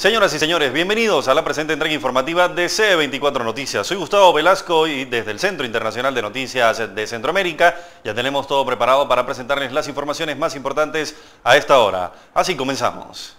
Señoras y señores, bienvenidos a la presente entrega informativa de C24 Noticias. Soy Gustavo Velasco y desde el Centro Internacional de Noticias de Centroamérica ya tenemos todo preparado para presentarles las informaciones más importantes a esta hora. Así comenzamos.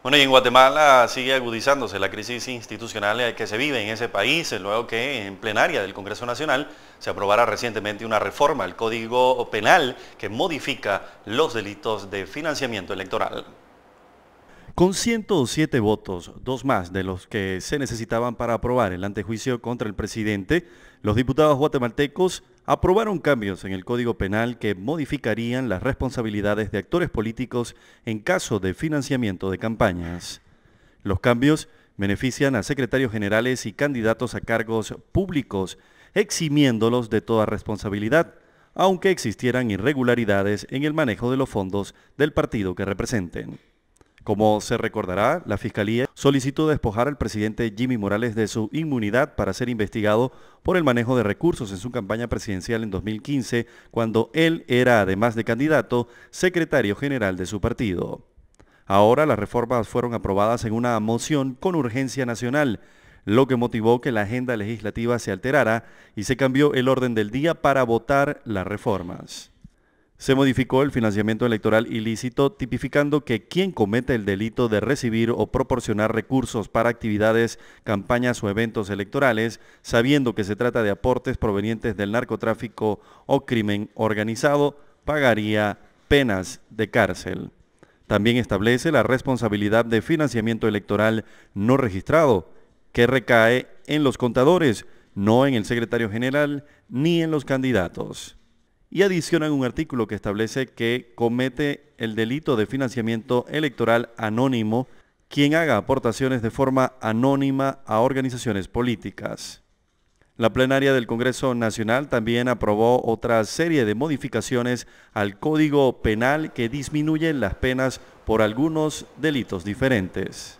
Bueno, y en Guatemala sigue agudizándose la crisis institucional que se vive en ese país, luego que en plenaria del Congreso Nacional se aprobara recientemente una reforma al Código Penal que modifica los delitos de financiamiento electoral. Con 107 votos, dos más de los que se necesitaban para aprobar el antejuicio contra el presidente, los diputados guatemaltecos aprobaron cambios en el Código Penal que modificarían las responsabilidades de actores políticos en caso de financiamiento de campañas. Los cambios benefician a secretarios generales y candidatos a cargos públicos, eximiéndolos de toda responsabilidad, aunque existieran irregularidades en el manejo de los fondos del partido que representen. Como se recordará, la Fiscalía solicitó despojar al presidente Jimmy Morales de su inmunidad para ser investigado por el manejo de recursos en su campaña presidencial en 2015, cuando él era, además de candidato, secretario general de su partido. Ahora las reformas fueron aprobadas en una moción con urgencia nacional, lo que motivó que la agenda legislativa se alterara y se cambió el orden del día para votar las reformas. Se modificó el financiamiento electoral ilícito tipificando que quien comete el delito de recibir o proporcionar recursos para actividades, campañas o eventos electorales, sabiendo que se trata de aportes provenientes del narcotráfico o crimen organizado, pagaría penas de cárcel. También establece la responsabilidad de financiamiento electoral no registrado, que recae en los contadores, no en el secretario general ni en los candidatos y adicionan un artículo que establece que comete el delito de financiamiento electoral anónimo quien haga aportaciones de forma anónima a organizaciones políticas. La plenaria del Congreso Nacional también aprobó otra serie de modificaciones al Código Penal que disminuyen las penas por algunos delitos diferentes.